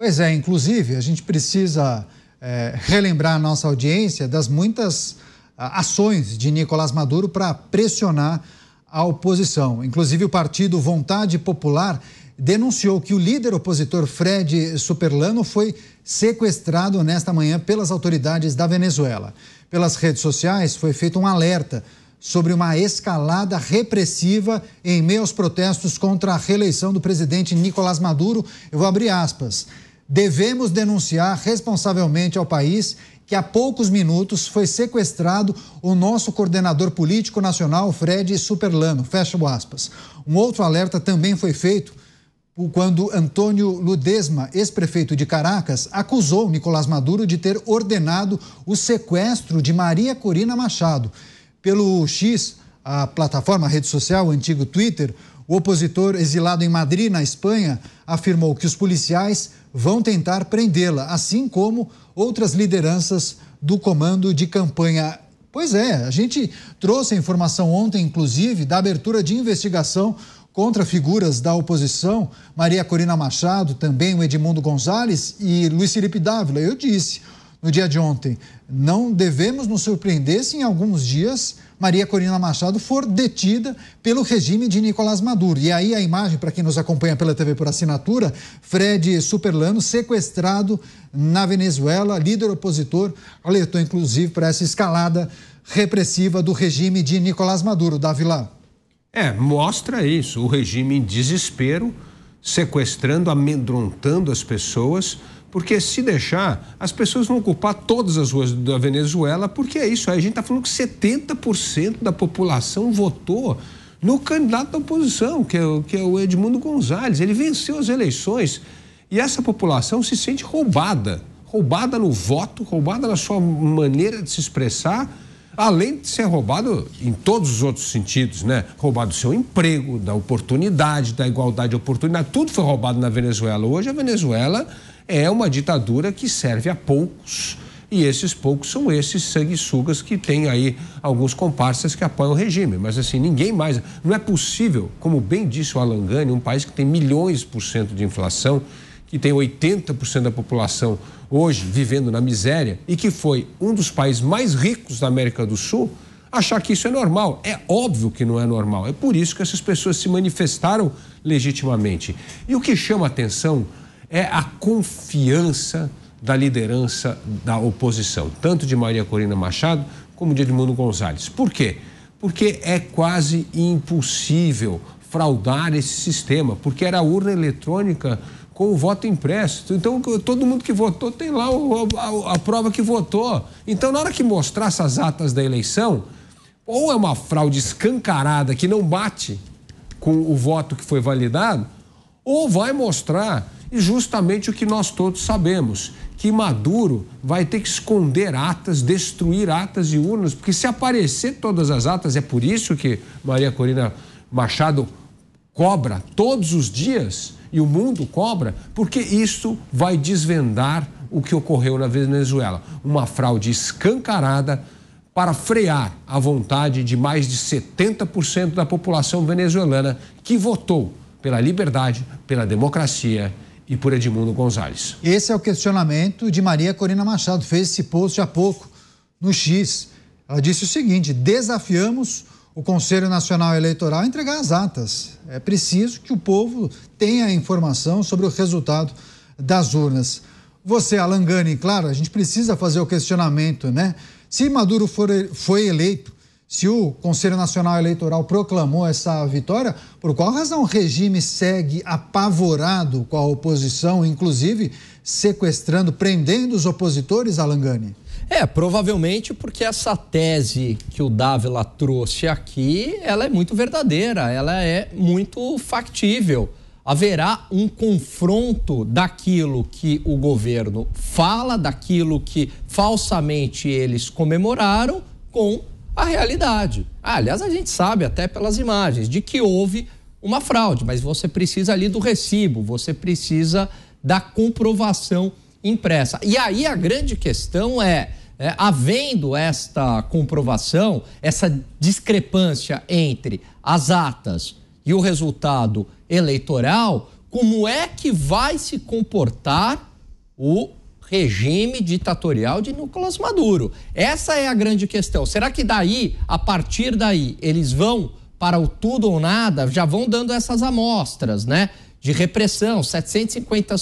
Pois é, inclusive, a gente precisa é, relembrar a nossa audiência das muitas ah, ações de Nicolás Maduro para pressionar a oposição. Inclusive, o partido Vontade Popular denunciou que o líder opositor Fred Superlano foi sequestrado nesta manhã pelas autoridades da Venezuela. Pelas redes sociais foi feito um alerta sobre uma escalada repressiva em meio aos protestos contra a reeleição do presidente Nicolás Maduro. Eu vou abrir aspas devemos denunciar responsavelmente ao país que há poucos minutos foi sequestrado o nosso coordenador político nacional, Fred Superlano. Fecha aspas. Um outro alerta também foi feito quando Antônio Ludesma, ex-prefeito de Caracas, acusou Nicolás Maduro de ter ordenado o sequestro de Maria Corina Machado. Pelo X, a plataforma a rede social, o antigo Twitter, o opositor exilado em Madrid, na Espanha, afirmou que os policiais vão tentar prendê-la, assim como outras lideranças do comando de campanha. Pois é, a gente trouxe a informação ontem, inclusive, da abertura de investigação contra figuras da oposição, Maria Corina Machado, também o Edmundo Gonzalez e Luiz Felipe Dávila. Eu disse, no dia de ontem. Não devemos nos surpreender se em alguns dias Maria Corina Machado for detida pelo regime de Nicolás Maduro. E aí a imagem, para quem nos acompanha pela TV por assinatura, Fred Superlano sequestrado na Venezuela, líder opositor, alertou inclusive para essa escalada repressiva do regime de Nicolás Maduro. Davi lá. É, mostra isso, o regime em desespero, sequestrando, amedrontando as pessoas porque se deixar, as pessoas vão ocupar todas as ruas da Venezuela, porque é isso aí. A gente está falando que 70% da população votou no candidato da oposição, que é, o, que é o Edmundo Gonzalez. Ele venceu as eleições e essa população se sente roubada. Roubada no voto, roubada na sua maneira de se expressar, além de ser roubado em todos os outros sentidos, né? Roubado do seu emprego, da oportunidade, da igualdade de oportunidade. Tudo foi roubado na Venezuela. Hoje a Venezuela é uma ditadura que serve a poucos. E esses poucos são esses sanguessugas que têm aí alguns comparsas que apoiam o regime. Mas assim, ninguém mais. Não é possível, como bem disse o Alan Gani, um país que tem milhões por cento de inflação, que tem 80% da população hoje vivendo na miséria e que foi um dos países mais ricos da América do Sul, achar que isso é normal. É óbvio que não é normal. É por isso que essas pessoas se manifestaram legitimamente. E o que chama atenção é a confiança da liderança da oposição, tanto de Maria Corina Machado como de Edmundo Gonzalez. Por quê? Porque é quase impossível fraudar esse sistema, porque era urna eletrônica com o voto impresso. Então, todo mundo que votou tem lá a, a, a prova que votou. Então, na hora que mostrar essas atas da eleição, ou é uma fraude escancarada que não bate com o voto que foi validado, ou vai mostrar e justamente o que nós todos sabemos, que Maduro vai ter que esconder atas, destruir atas e urnas, porque se aparecer todas as atas, é por isso que Maria Corina Machado cobra todos os dias e o mundo cobra, porque isso vai desvendar o que ocorreu na Venezuela, uma fraude escancarada para frear a vontade de mais de 70% da população venezuelana que votou pela liberdade, pela democracia e por Edmundo Gonzalez. Esse é o questionamento de Maria Corina Machado. Fez esse post há pouco no X. Ela disse o seguinte: desafiamos o Conselho Nacional Eleitoral a entregar as atas. É preciso que o povo tenha a informação sobre o resultado das urnas. Você, Alangani, claro, a gente precisa fazer o questionamento, né? Se Maduro for, foi eleito, se o Conselho Nacional Eleitoral proclamou essa vitória, por qual razão o regime segue apavorado com a oposição, inclusive sequestrando, prendendo os opositores, Alangani? É, provavelmente porque essa tese que o Dávila trouxe aqui, ela é muito verdadeira, ela é muito factível. Haverá um confronto daquilo que o governo fala, daquilo que falsamente eles comemoraram, com a realidade. Ah, aliás, a gente sabe até pelas imagens de que houve uma fraude, mas você precisa ali do recibo, você precisa da comprovação impressa. E aí a grande questão é, é havendo esta comprovação, essa discrepância entre as atas e o resultado eleitoral, como é que vai se comportar o regime ditatorial de Nicolás Maduro. Essa é a grande questão. Será que daí, a partir daí, eles vão para o tudo ou nada, já vão dando essas amostras, né? De repressão, 750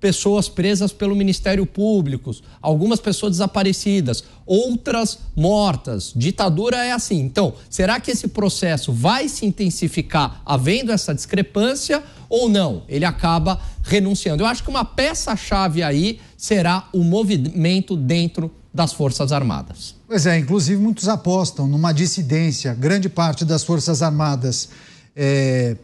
pessoas presas pelo Ministério Público, algumas pessoas desaparecidas, outras mortas. Ditadura é assim. Então, será que esse processo vai se intensificar havendo essa discrepância ou não? Ele acaba renunciando. Eu acho que uma peça-chave aí será o movimento dentro das Forças Armadas. Pois é, inclusive muitos apostam numa dissidência, grande parte das Forças Armadas. É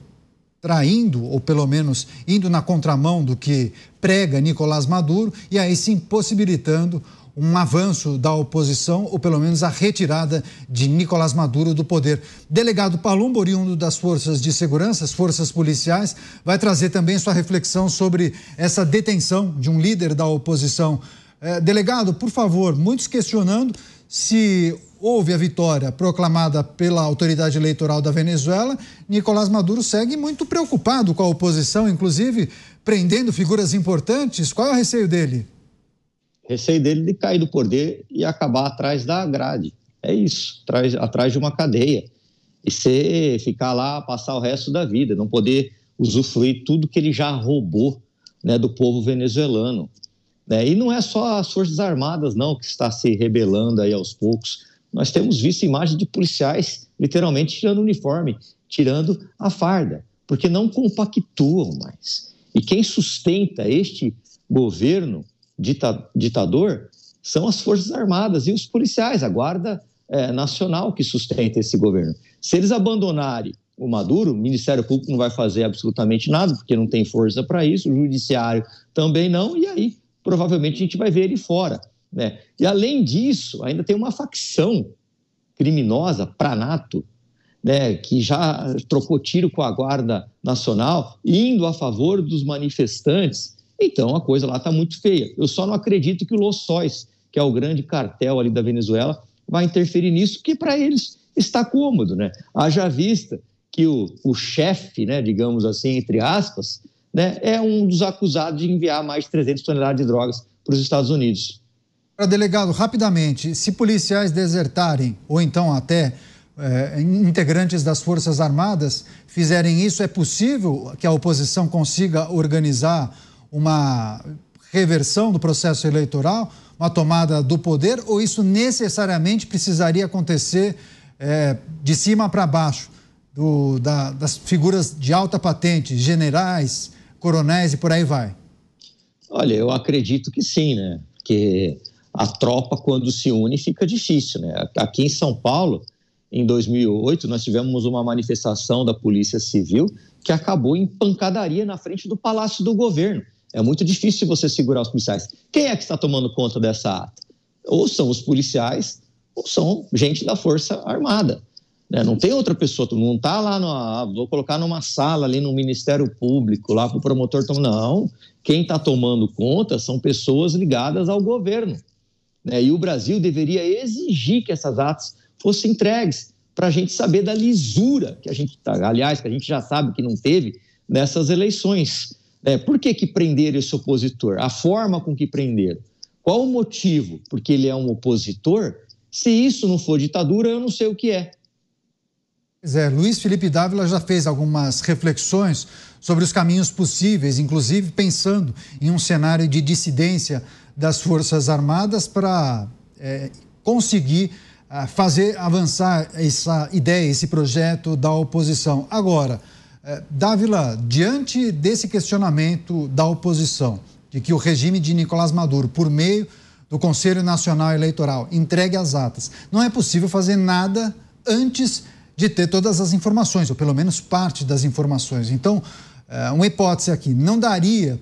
traindo, ou pelo menos indo na contramão do que prega Nicolás Maduro, e aí sim possibilitando um avanço da oposição, ou pelo menos a retirada de Nicolás Maduro do poder. Delegado Palumbo, oriundo das forças de segurança, as forças policiais, vai trazer também sua reflexão sobre essa detenção de um líder da oposição. Eh, delegado, por favor, muitos questionando se houve a vitória proclamada pela autoridade eleitoral da Venezuela, Nicolás Maduro segue muito preocupado com a oposição, inclusive prendendo figuras importantes. Qual é o receio dele? Receio dele de cair do poder e acabar atrás da grade. É isso, atrás, atrás de uma cadeia. E ser, ficar lá, passar o resto da vida, não poder usufruir tudo que ele já roubou né, do povo venezuelano. Né? E não é só as Forças Armadas, não, que está se rebelando aí aos poucos nós temos visto imagens de policiais literalmente tirando o uniforme, tirando a farda, porque não compactuam mais. E quem sustenta este governo dita, ditador são as Forças Armadas e os policiais, a Guarda é, Nacional que sustenta esse governo. Se eles abandonarem o Maduro, o Ministério Público não vai fazer absolutamente nada, porque não tem força para isso, o Judiciário também não, e aí provavelmente a gente vai ver ele fora. Né? E, além disso, ainda tem uma facção criminosa, Pranato, né, que já trocou tiro com a Guarda Nacional, indo a favor dos manifestantes. Então, a coisa lá está muito feia. Eu só não acredito que o Los que é o grande cartel ali da Venezuela, vai interferir nisso, que para eles está cômodo. Né? Haja vista que o, o chefe, né, digamos assim, entre aspas, né, é um dos acusados de enviar mais de 300 toneladas de drogas para os Estados Unidos. Para delegado, rapidamente, se policiais desertarem ou então até é, integrantes das Forças Armadas fizerem isso, é possível que a oposição consiga organizar uma reversão do processo eleitoral, uma tomada do poder, ou isso necessariamente precisaria acontecer é, de cima para baixo, do, da, das figuras de alta patente, generais, coronéis e por aí vai? Olha, eu acredito que sim, né? Porque a tropa, quando se une, fica difícil. Né? Aqui em São Paulo, em 2008, nós tivemos uma manifestação da Polícia Civil que acabou em pancadaria na frente do Palácio do Governo. É muito difícil você segurar os policiais. Quem é que está tomando conta dessa ata? Ou são os policiais, ou são gente da Força Armada. Né? Não tem outra pessoa, não está lá, no ah, vou colocar numa sala ali no Ministério Público, lá para o promotor. Não, quem está tomando conta são pessoas ligadas ao governo. Né? E o Brasil deveria exigir que essas atas fossem entregues para a gente saber da lisura que a gente tá, aliás, que a gente já sabe que não teve nessas eleições. Né? Por que, que prenderam esse opositor? A forma com que prenderam. Qual o motivo? Porque ele é um opositor? Se isso não for ditadura, eu não sei o que é. é, Luiz Felipe Dávila já fez algumas reflexões sobre os caminhos possíveis, inclusive pensando em um cenário de dissidência das Forças Armadas para é, conseguir é, fazer avançar essa ideia, esse projeto da oposição. Agora, é, Dávila, diante desse questionamento da oposição, de que o regime de Nicolás Maduro, por meio do Conselho Nacional Eleitoral, entregue as atas, não é possível fazer nada antes de ter todas as informações, ou pelo menos parte das informações. Então, é, uma hipótese aqui, não daria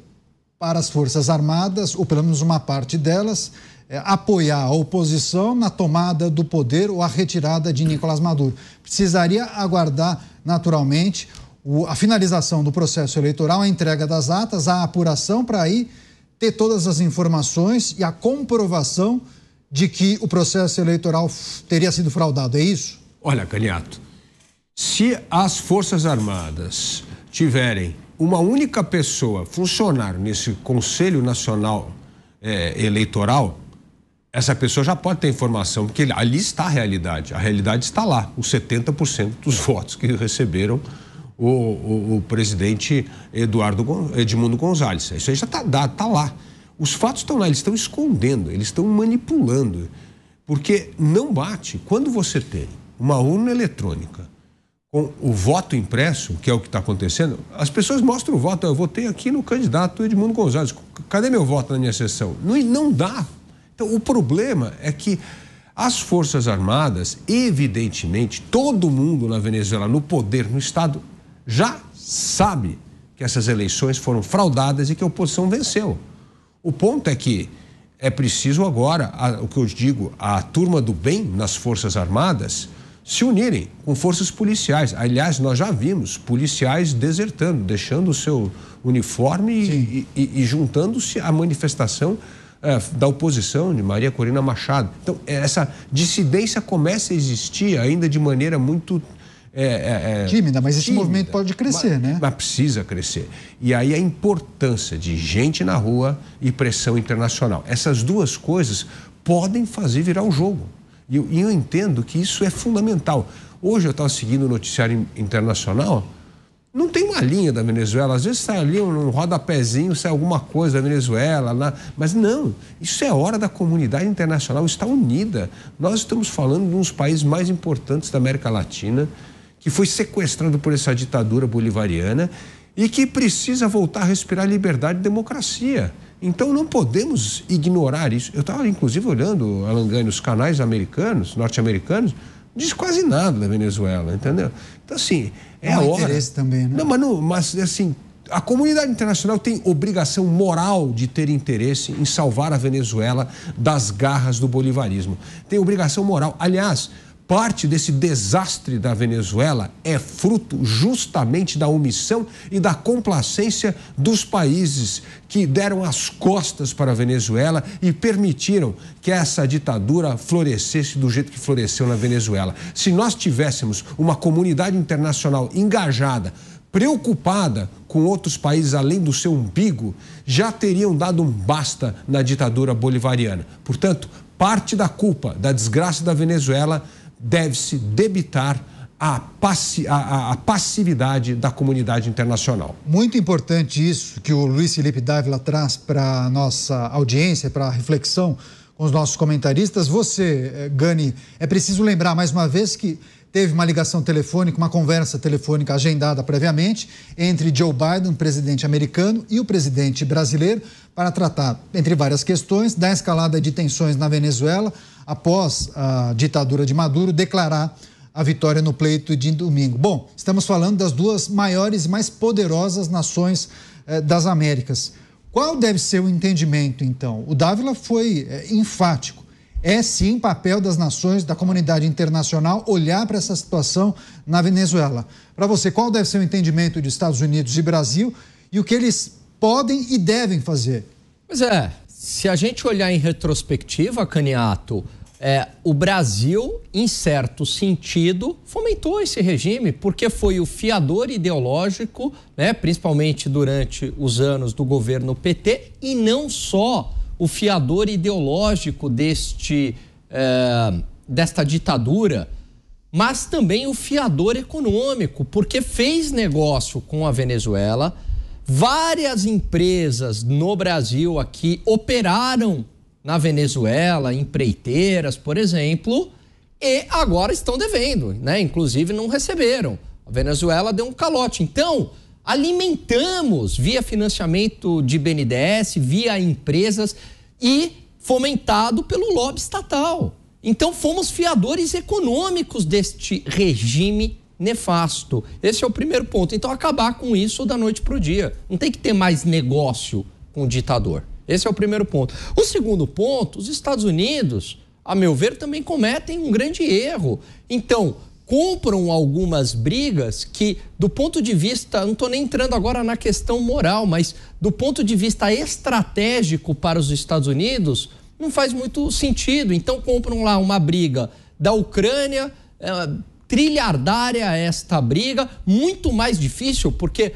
para as Forças Armadas, ou pelo menos uma parte delas, é, apoiar a oposição na tomada do poder ou a retirada de Nicolás Maduro. Precisaria aguardar, naturalmente, o, a finalização do processo eleitoral, a entrega das atas, a apuração para aí ter todas as informações e a comprovação de que o processo eleitoral teria sido fraudado. É isso? Olha, Caniato, se as Forças Armadas tiverem uma única pessoa, funcionário nesse Conselho Nacional é, Eleitoral, essa pessoa já pode ter informação, porque ali está a realidade. A realidade está lá, os 70% dos votos que receberam o, o, o, presidente Eduardo Edmundo Gonzalez. Isso aí já está tá lá. Os fatos estão lá, eles estão escondendo, eles estão manipulando. Porque não bate. Quando você tem uma urna eletrônica com o voto impresso, que é o que está acontecendo, as pessoas mostram o voto. Ah, eu votei aqui no candidato Edmundo Gonzalez. Cadê meu voto na minha sessão? Não, não dá. Então, o problema é que as Forças Armadas, evidentemente, todo mundo na Venezuela, no poder, no Estado, já sabe que essas eleições foram fraudadas e que a oposição venceu. O ponto é que é preciso agora, a, o que eu digo, a turma do bem nas Forças Armadas se unirem com forças policiais. Aliás, nós já vimos policiais desertando, deixando o seu uniforme e, e, e juntando-se à manifestação é, da oposição de Maria Corina Machado. Então, eh, essa dissidência começa a existir ainda de maneira muito é, é, é, tímida, mas esse movimento pode crescer, mas, né? Mas precisa crescer. E aí a importância de gente na rua e pressão internacional. Essas duas coisas podem fazer virar o jogo. E eu, e eu entendo que isso é fundamental. Hoje eu estava seguindo o noticiário internacional, não tem uma linha da Venezuela. Às vezes sai ali um rodapézinho, sai alguma coisa da Venezuela, lá. Né? mas não. Isso é hora da comunidade internacional estar unida. Nós estamos falando de um dos países mais importantes da América Latina, que foi sequestrado por essa ditadura bolivariana e que precisa voltar a respirar liberdade e democracia. Então não podemos ignorar isso. Eu estava, inclusive, olhando, Alangani, os canais americanos, norte-americanos, diz quase nada da Venezuela, entendeu? Então, assim, é não, a hora. interesse também, né? Não, mas, não, mas assim, a comunidade internacional tem obrigação moral de ter interesse em salvar a Venezuela das garras do bolivarismo. Tem obrigação moral. Aliás, Parte desse desastre da Venezuela é fruto justamente da omissão e da complacência dos países que deram as costas para a Venezuela e permitiram que essa ditadura florescesse do jeito que floresceu na Venezuela. Se nós tivéssemos uma comunidade internacional engajada, preocupada com outros países além do seu umbigo, já teriam dado um basta na ditadura bolivariana. Portanto, parte da culpa da desgraça da Venezuela deve-se debitar a, passi a, a, passividade da comunidade internacional. Muito importante isso que o Luiz Felipe Dávila traz para a nossa audiência, para a reflexão com os nossos comentaristas. Você, eh, Gani, é preciso lembrar mais uma vez que Teve uma ligação telefônica, uma conversa telefônica agendada previamente entre Joe Biden, presidente americano, e o presidente brasileiro para tratar, entre várias questões, da escalada de tensões na Venezuela após a ditadura de Maduro declarar a vitória no pleito de domingo. Bom, estamos falando das duas maiores e mais poderosas nações eh, das Américas. Qual deve ser o entendimento, então? O Dávila foi eh, enfático é sim papel das nações, da comunidade internacional, olhar para essa situação na Venezuela. Para você, qual deve ser o entendimento de Estados Unidos e Brasil e o que eles podem e devem fazer? Pois é, se a gente olhar em retrospectiva, Caniato, é, o Brasil, em certo sentido, fomentou esse regime, porque foi o fiador ideológico, né, principalmente durante os anos do governo PT, e não só o fiador ideológico deste, é, desta ditadura, mas também o fiador econômico, porque fez negócio com a Venezuela. Várias empresas no Brasil aqui operaram na Venezuela, empreiteiras, por exemplo, e agora estão devendo, né? Inclusive não receberam. A Venezuela deu um calote. Então, alimentamos via financiamento de BNDES, via empresas e fomentado pelo lobby estatal. Então fomos fiadores econômicos deste regime nefasto. Esse é o primeiro ponto. Então acabar com isso da noite para o dia. Não tem que ter mais negócio com o ditador. Esse é o primeiro ponto. O segundo ponto, os Estados Unidos, a meu ver, também cometem um grande erro. Então, compram algumas brigas que, do ponto de vista, não estou nem entrando agora na questão moral, mas do ponto de vista estratégico para os Estados Unidos, não faz muito sentido. Então, compram lá uma briga da Ucrânia. É, trilhardária esta briga, muito mais difícil, porque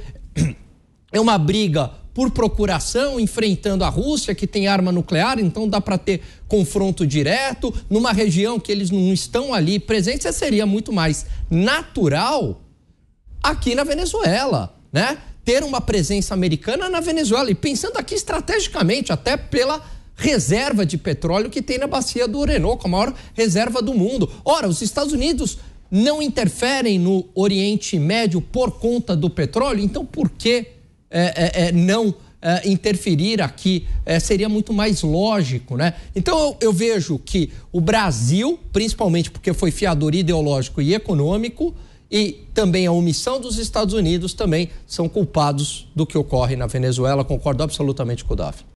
é uma briga por procuração, enfrentando a Rússia, que tem arma nuclear, então dá para ter confronto direto, numa região que eles não estão ali presentes, seria muito mais natural aqui na Venezuela, né? Ter uma presença americana na Venezuela. E pensando aqui estrategicamente, até pela reserva de petróleo que tem na bacia do Orinoco, a maior reserva do mundo. Ora, os Estados Unidos não interferem no Oriente Médio por conta do petróleo, então por que é, é, é, não é, interferir aqui é, seria muito mais lógico, né? Então eu, eu vejo que o Brasil, principalmente porque foi fiador ideológico e econômico, e também a omissão dos Estados Unidos também são culpados do que ocorre na Venezuela. Concordo absolutamente com o Davi.